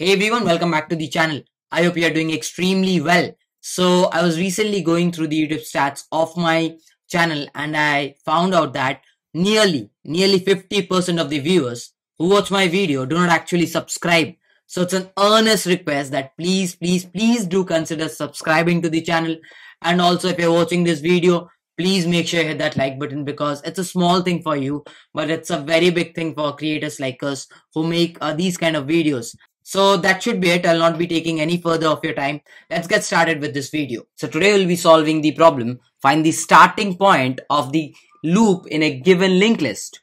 Hey everyone, welcome back to the channel. I hope you are doing extremely well. So I was recently going through the YouTube stats of my channel and I found out that nearly, nearly 50% of the viewers who watch my video do not actually subscribe. So it's an earnest request that please, please, please do consider subscribing to the channel. And also if you're watching this video, please make sure you hit that like button because it's a small thing for you, but it's a very big thing for creators like us who make uh, these kind of videos. So that should be it. I'll not be taking any further of your time. Let's get started with this video. So today we'll be solving the problem, find the starting point of the loop in a given linked list.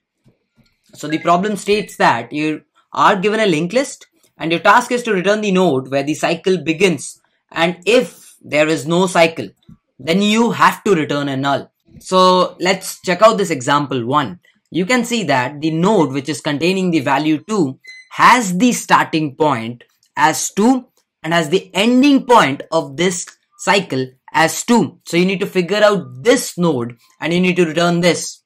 So the problem states that you are given a linked list and your task is to return the node where the cycle begins. And if there is no cycle, then you have to return a null. So let's check out this example one. You can see that the node which is containing the value 2 has the starting point as 2 and has the ending point of this cycle as 2. So you need to figure out this node and you need to return this.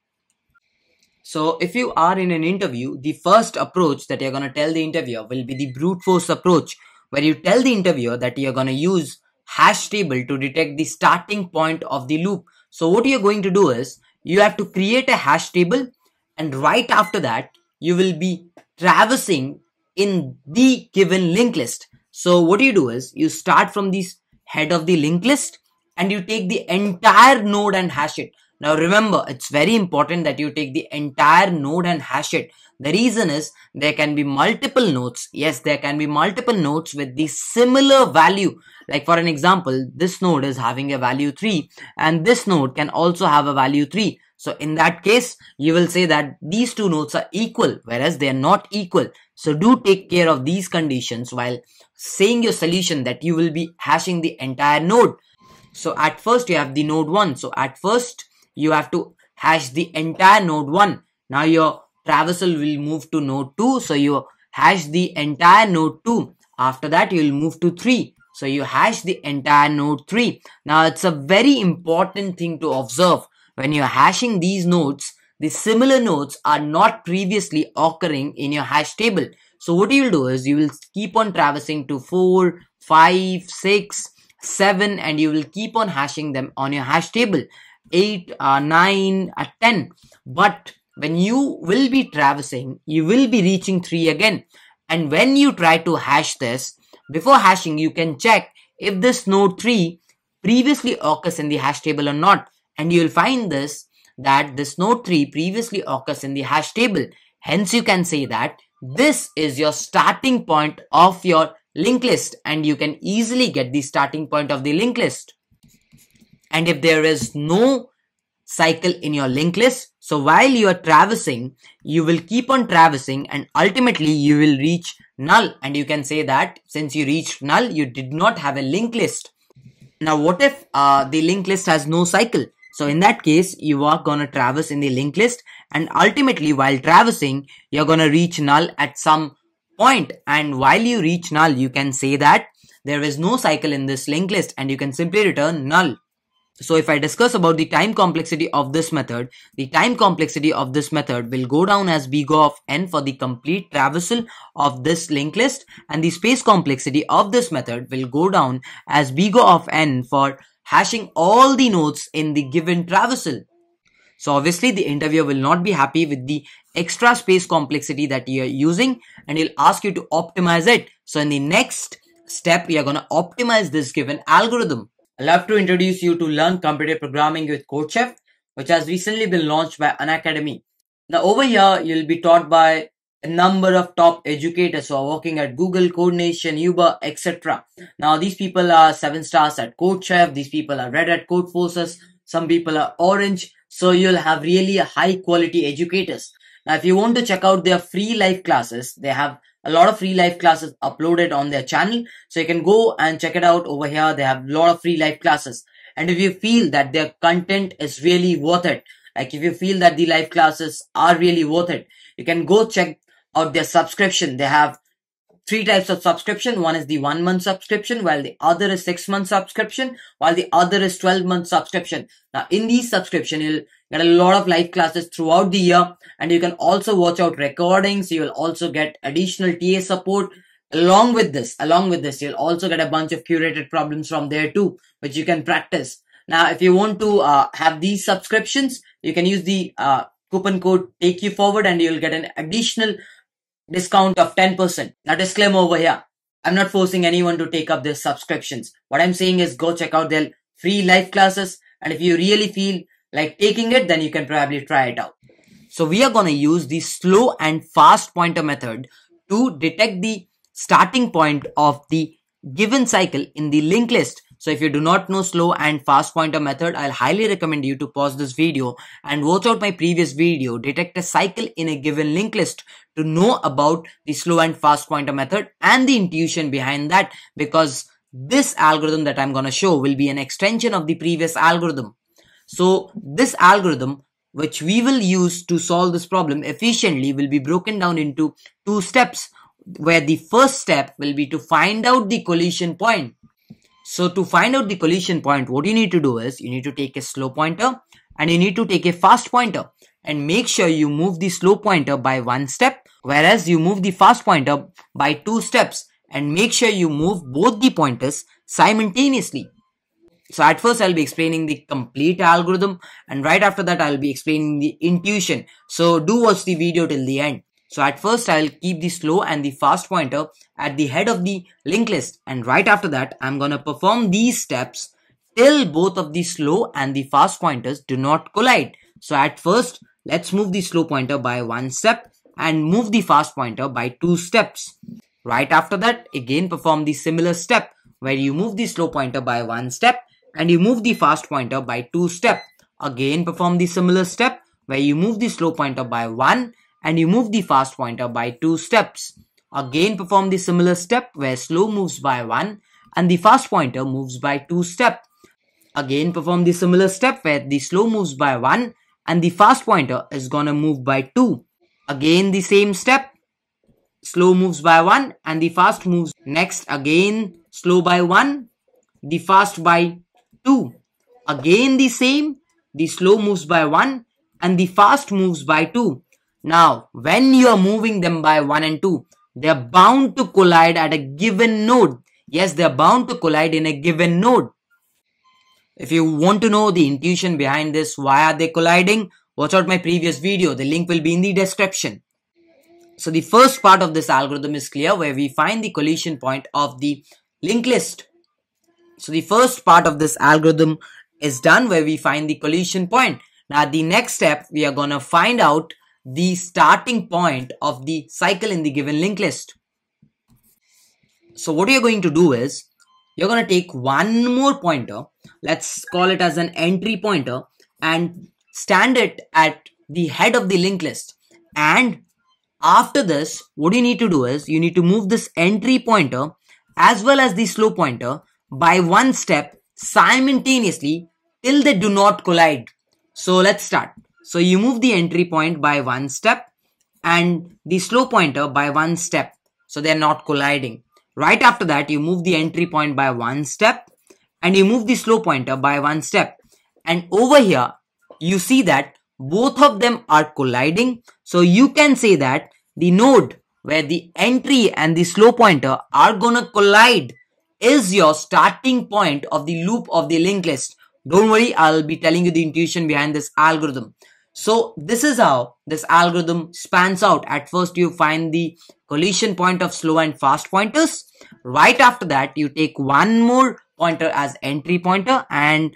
So if you are in an interview, the first approach that you're going to tell the interviewer will be the brute force approach where you tell the interviewer that you're going to use hash table to detect the starting point of the loop. So what you're going to do is you have to create a hash table and right after that you will be traversing in the given linked list. So what you do is you start from the head of the linked list and you take the entire node and hash it. Now remember, it's very important that you take the entire node and hash it. The reason is there can be multiple nodes. Yes, there can be multiple nodes with the similar value. Like for an example, this node is having a value 3 and this node can also have a value 3. So in that case, you will say that these two nodes are equal, whereas they are not equal. So do take care of these conditions while saying your solution that you will be hashing the entire node. So at first you have the node 1. So at first you have to hash the entire node 1. Now your traversal will move to node 2. So you hash the entire node 2. After that you will move to 3. So you hash the entire node 3. Now it's a very important thing to observe. When you're hashing these nodes, the similar nodes are not previously occurring in your hash table. So what you will do is you will keep on traversing to 4, 5, 6, 7 and you will keep on hashing them on your hash table. 8, uh, 9, at uh, 10. But when you will be traversing, you will be reaching 3 again. And when you try to hash this, before hashing, you can check if this node 3 previously occurs in the hash table or not. And you will find this that this node 3 previously occurs in the hash table. Hence, you can say that this is your starting point of your linked list and you can easily get the starting point of the linked list. And if there is no cycle in your link list, so while you are traversing, you will keep on traversing and ultimately you will reach null. And you can say that since you reached null, you did not have a link list. Now, what if uh, the link list has no cycle? So in that case, you are going to traverse in the link list and ultimately while traversing, you're going to reach null at some point. And while you reach null, you can say that there is no cycle in this link list and you can simply return null. So if I discuss about the time complexity of this method, the time complexity of this method will go down as big O of n for the complete traversal of this linked list and the space complexity of this method will go down as big O of n for hashing all the nodes in the given traversal. So obviously the interviewer will not be happy with the extra space complexity that you are using and he'll ask you to optimize it. So in the next step, you are going to optimize this given algorithm. I'd love to introduce you to Learn Computer Programming with CodeChef, which has recently been launched by Unacademy. Now, over here, you'll be taught by a number of top educators who are working at Google, CodeNation, Uber, etc. Now, these people are seven stars at CodeChef. These people are red at CodeForces. Some people are orange. So you'll have really high quality educators. Now, if you want to check out their free live classes, they have a lot of free live classes uploaded on their channel. So you can go and check it out over here. They have a lot of free live classes. And if you feel that their content is really worth it, like if you feel that the live classes are really worth it, you can go check out their subscription. They have three types of subscription. One is the one month subscription, while the other is six month subscription, while the other is 12 month subscription. Now in these subscription, you'll Get a lot of live classes throughout the year and you can also watch out recordings. You will also get additional TA support along with this. Along with this, you'll also get a bunch of curated problems from there too, which you can practice. Now, if you want to uh, have these subscriptions, you can use the uh, coupon code take you forward and you'll get an additional discount of 10%. Now, disclaimer over here. I'm not forcing anyone to take up these subscriptions. What I'm saying is go check out their free live classes. And if you really feel like taking it, then you can probably try it out. So we are going to use the slow and fast pointer method to detect the starting point of the given cycle in the linked list. So if you do not know slow and fast pointer method, I'll highly recommend you to pause this video and watch out my previous video, detect a cycle in a given linked list to know about the slow and fast pointer method and the intuition behind that because this algorithm that I'm going to show will be an extension of the previous algorithm. So this algorithm which we will use to solve this problem efficiently will be broken down into two steps where the first step will be to find out the collision point. So to find out the collision point, what you need to do is you need to take a slow pointer and you need to take a fast pointer and make sure you move the slow pointer by one step whereas you move the fast pointer by two steps and make sure you move both the pointers simultaneously. So at first I'll be explaining the complete algorithm and right after that I'll be explaining the intuition. So do watch the video till the end. So at first I'll keep the slow and the fast pointer at the head of the linked list and right after that I'm gonna perform these steps till both of the slow and the fast pointers do not collide. So at first let's move the slow pointer by one step and move the fast pointer by two steps. Right after that again perform the similar step where you move the slow pointer by one step and you move the fast pointer by 2 step. Again perform the similar step where you move the slow pointer by 1 and you move the fast pointer by 2 steps. Again perform the similar step where slow moves by 1 and the fast pointer moves by 2 step. Again perform the similar step where the slow moves by 1 and the fast pointer is gonna move by 2. Again the same step. Slow moves by 1 and the fast moves next again slow by 1, the fast by 2. Again the same, the slow moves by 1 and the fast moves by 2. Now, when you are moving them by 1 and 2, they are bound to collide at a given node. Yes, they are bound to collide in a given node. If you want to know the intuition behind this, why are they colliding, watch out my previous video. The link will be in the description. So the first part of this algorithm is clear where we find the collision point of the linked list. So the first part of this algorithm is done where we find the collision point. Now the next step, we are going to find out the starting point of the cycle in the given linked list. So what you're going to do is, you're going to take one more pointer, let's call it as an entry pointer and stand it at the head of the linked list. And after this, what you need to do is, you need to move this entry pointer as well as the slow pointer by one step simultaneously till they do not collide. So let's start. So you move the entry point by one step and the slow pointer by one step. So they're not colliding. Right after that, you move the entry point by one step and you move the slow pointer by one step. And over here, you see that both of them are colliding. So you can say that the node where the entry and the slow pointer are gonna collide is your starting point of the loop of the linked list. Don't worry, I'll be telling you the intuition behind this algorithm. So this is how this algorithm spans out. At first, you find the collision point of slow and fast pointers. Right after that, you take one more pointer as entry pointer and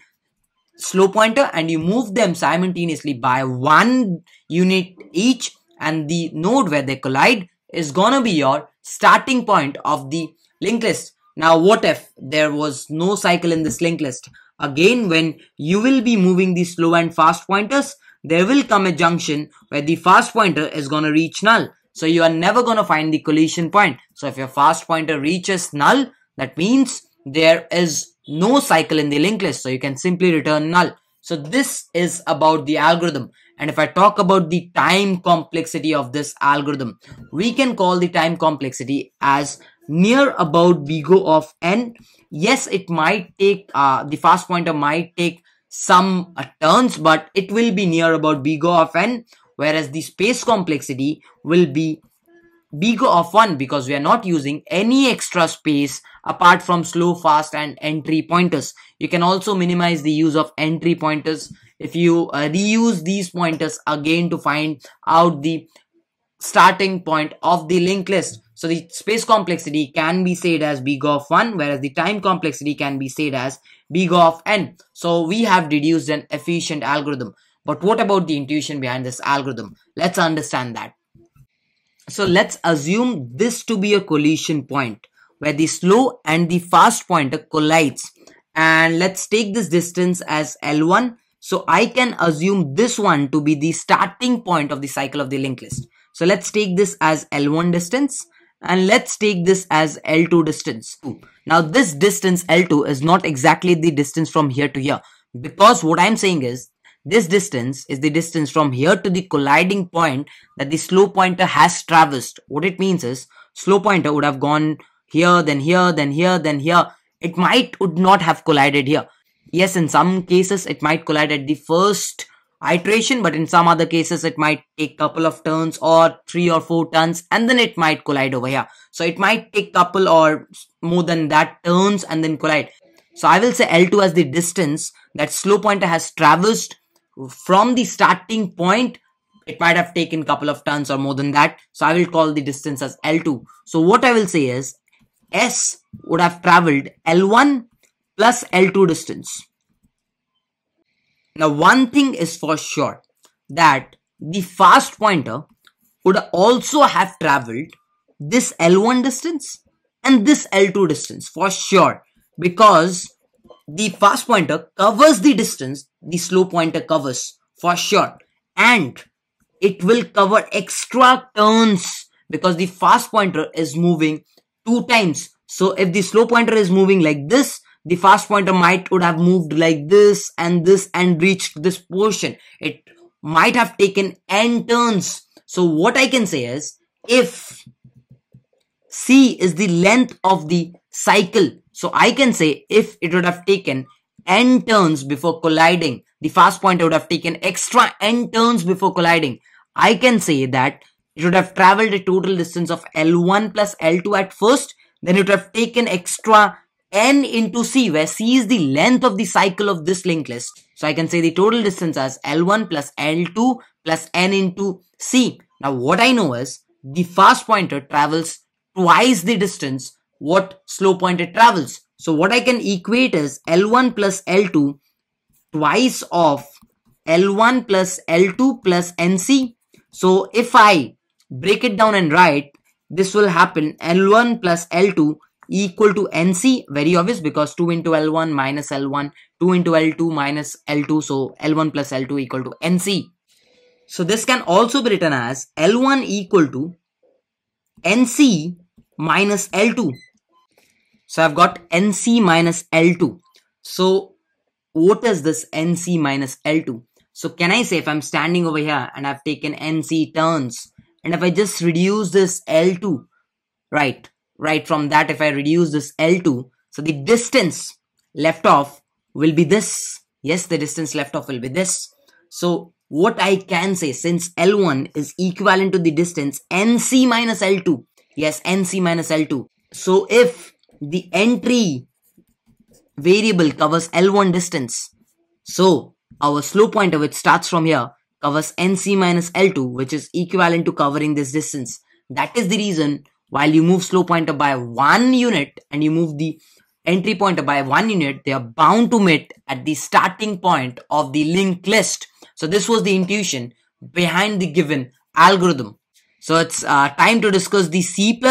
slow pointer and you move them simultaneously by one unit each and the node where they collide is gonna be your starting point of the linked list now what if there was no cycle in this linked list? Again, when you will be moving the slow and fast pointers, there will come a junction where the fast pointer is going to reach null. So you are never going to find the collision point. So if your fast pointer reaches null, that means there is no cycle in the linked list. So you can simply return null. So this is about the algorithm. And if I talk about the time complexity of this algorithm, we can call the time complexity as near about Bigo of N. Yes, it might take, uh, the fast pointer might take some uh, turns, but it will be near about Bigo of N, whereas the space complexity will be Bigo of 1 because we are not using any extra space apart from slow, fast and entry pointers. You can also minimize the use of entry pointers if you uh, reuse these pointers again to find out the starting point of the linked list. So the space complexity can be said as big of 1 whereas the time complexity can be said as big of n. So we have deduced an efficient algorithm. But what about the intuition behind this algorithm? Let's understand that. So let's assume this to be a collision point where the slow and the fast pointer collides. And let's take this distance as L1. So I can assume this one to be the starting point of the cycle of the linked list. So let's take this as L1 distance and let's take this as L2 distance. Now this distance L2 is not exactly the distance from here to here because what I'm saying is this distance is the distance from here to the colliding point that the slow pointer has traversed. What it means is slow pointer would have gone here, then here, then here, then here. It might would not have collided here. Yes, in some cases it might collide at the first iteration, but in some other cases, it might take couple of turns or three or four turns and then it might collide over here. So it might take couple or more than that turns and then collide. So I will say L2 as the distance that slow pointer has traversed from the starting point it might have taken couple of turns or more than that so i will call the distance as l2 so what i will say is s would have traveled l1 plus l2 distance now, one thing is for sure that the fast pointer would also have traveled this L1 distance and this L2 distance for sure because the fast pointer covers the distance the slow pointer covers for sure and it will cover extra turns because the fast pointer is moving two times so if the slow pointer is moving like this the fast pointer might would have moved like this and this and reached this portion. It might have taken n turns. So what I can say is if C is the length of the cycle. So I can say if it would have taken n turns before colliding, the fast pointer would have taken extra n turns before colliding. I can say that it would have traveled a total distance of L1 plus L2 at first, then it would have taken extra n into c, where c is the length of the cycle of this linked list. So I can say the total distance as L1 plus L2 plus n into c. Now what I know is the fast pointer travels twice the distance what slow pointer travels. So what I can equate is L1 plus L2 twice of L1 plus L2 plus NC. So if I break it down and write, this will happen L1 plus L2 equal to NC, very obvious because 2 into L1 minus L1, 2 into L2 minus L2, so L1 plus L2 equal to NC. So this can also be written as L1 equal to NC minus L2. So I've got NC minus L2. So what is this NC minus L2? So can I say if I'm standing over here and I've taken NC turns and if I just reduce this L2, right, right from that if I reduce this L2 so the distance left off will be this yes the distance left off will be this so what I can say since L1 is equivalent to the distance NC minus L2 yes NC minus L2 so if the entry variable covers L1 distance so our slow pointer which starts from here covers NC minus L2 which is equivalent to covering this distance that is the reason while you move slow pointer by one unit and you move the entry pointer by one unit, they are bound to meet at the starting point of the linked list. So this was the intuition behind the given algorithm. So it's uh, time to discuss the C++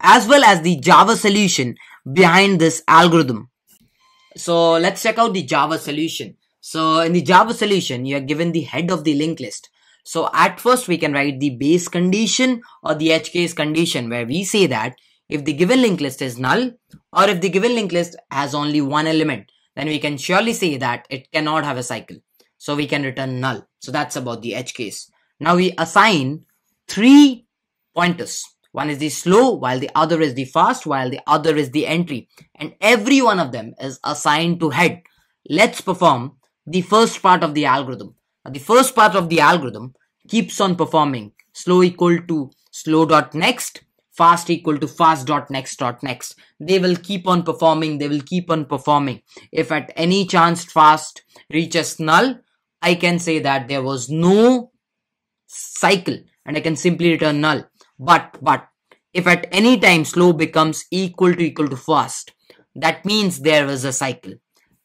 as well as the Java solution behind this algorithm. So let's check out the Java solution. So in the Java solution, you are given the head of the linked list. So at first we can write the base condition or the edge case condition where we say that if the given linked list is null or if the given linked list has only one element, then we can surely say that it cannot have a cycle. So we can return null. So that's about the edge case. Now we assign three pointers. One is the slow, while the other is the fast, while the other is the entry. And every one of them is assigned to head. Let's perform the first part of the algorithm the first part of the algorithm keeps on performing slow equal to slow dot next fast equal to fast dot next dot next they will keep on performing they will keep on performing if at any chance fast reaches null i can say that there was no cycle and i can simply return null but but if at any time slow becomes equal to equal to fast that means there was a cycle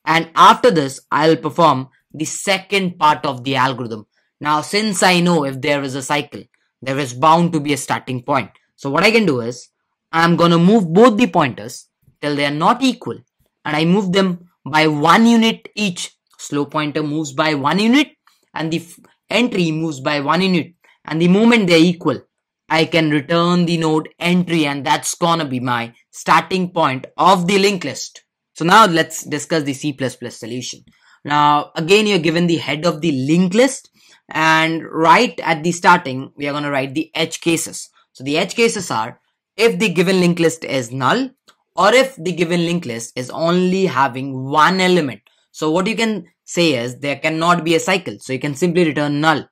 and after this i'll perform the second part of the algorithm. Now, since I know if there is a cycle, there is bound to be a starting point. So what I can do is, I'm gonna move both the pointers till they are not equal and I move them by one unit each. Slow pointer moves by one unit and the entry moves by one unit and the moment they're equal, I can return the node entry and that's gonna be my starting point of the linked list. So now let's discuss the C++ solution. Now, again, you're given the head of the linked list and right at the starting, we are going to write the edge cases. So the edge cases are if the given linked list is null or if the given linked list is only having one element. So what you can say is there cannot be a cycle. So you can simply return null.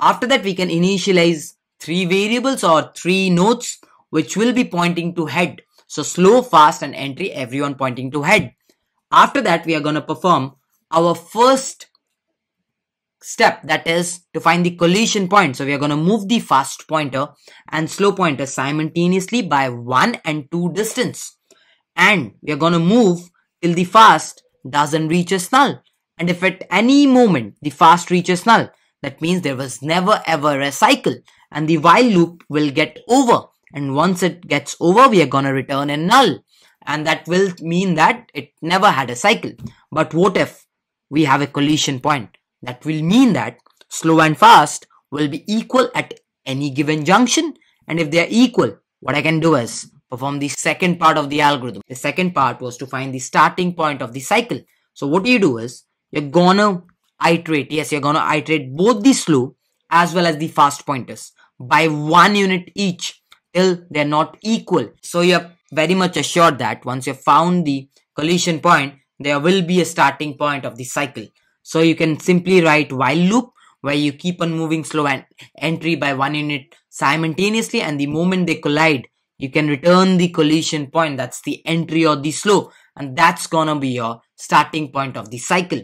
After that, we can initialize three variables or three nodes, which will be pointing to head. So slow, fast and entry, everyone pointing to head. After that, we are going to perform our first step that is to find the collision point so we are going to move the fast pointer and slow pointer simultaneously by one and two distance and we are going to move till the fast doesn't reach a null and if at any moment the fast reaches null that means there was never ever a cycle and the while loop will get over and once it gets over we are going to return a null and that will mean that it never had a cycle but what if we have a collision point. That will mean that slow and fast will be equal at any given junction. And if they are equal, what I can do is perform the second part of the algorithm. The second part was to find the starting point of the cycle. So what you do is you're gonna iterate. Yes, you're gonna iterate both the slow as well as the fast pointers by one unit each till they're not equal. So you're very much assured that once you've found the collision point, there will be a starting point of the cycle. So you can simply write while loop where you keep on moving slow and entry by one unit simultaneously and the moment they collide, you can return the collision point. That's the entry or the slow and that's gonna be your starting point of the cycle.